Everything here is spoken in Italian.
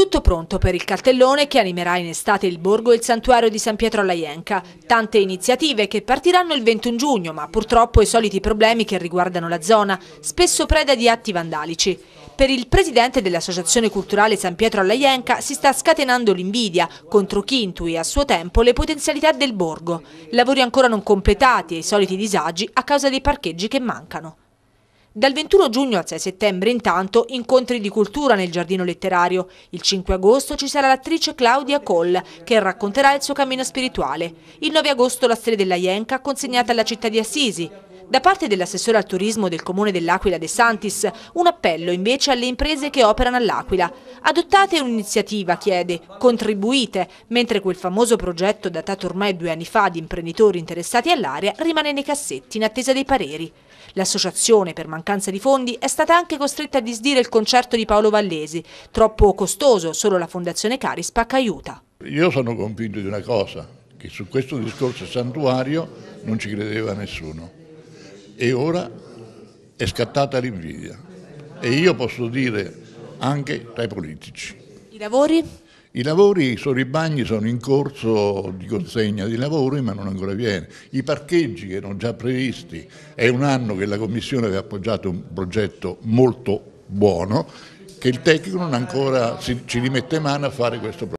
Tutto pronto per il cartellone che animerà in estate il borgo e il santuario di San Pietro alla Ienca. Tante iniziative che partiranno il 21 giugno, ma purtroppo i soliti problemi che riguardano la zona, spesso preda di atti vandalici. Per il presidente dell'Associazione Culturale San Pietro alla Ienca si sta scatenando l'invidia contro chi intui a suo tempo le potenzialità del borgo. Lavori ancora non completati e i soliti disagi a causa dei parcheggi che mancano. Dal 21 giugno al 6 settembre intanto incontri di cultura nel giardino letterario. Il 5 agosto ci sarà l'attrice Claudia Coll che racconterà il suo cammino spirituale. Il 9 agosto la stella della Yenka consegnata alla città di Assisi. Da parte dell'assessore al turismo del comune dell'Aquila De Santis, un appello invece alle imprese che operano all'Aquila. Adottate un'iniziativa, chiede, contribuite, mentre quel famoso progetto datato ormai due anni fa di imprenditori interessati all'area rimane nei cassetti in attesa dei pareri. L'associazione, per mancanza di fondi, è stata anche costretta a disdire il concerto di Paolo Vallesi, troppo costoso, solo la Fondazione Carispacca aiuta. Io sono convinto di una cosa, che su questo discorso santuario non ci credeva nessuno e ora è scattata l'invidia e io posso dire anche tra i politici. I lavori? I lavori sui bagni, sono in corso di consegna di lavori ma non ancora viene. I parcheggi che erano già previsti, è un anno che la Commissione aveva appoggiato un progetto molto buono che il tecnico non ancora si, ci rimette mano a fare questo progetto.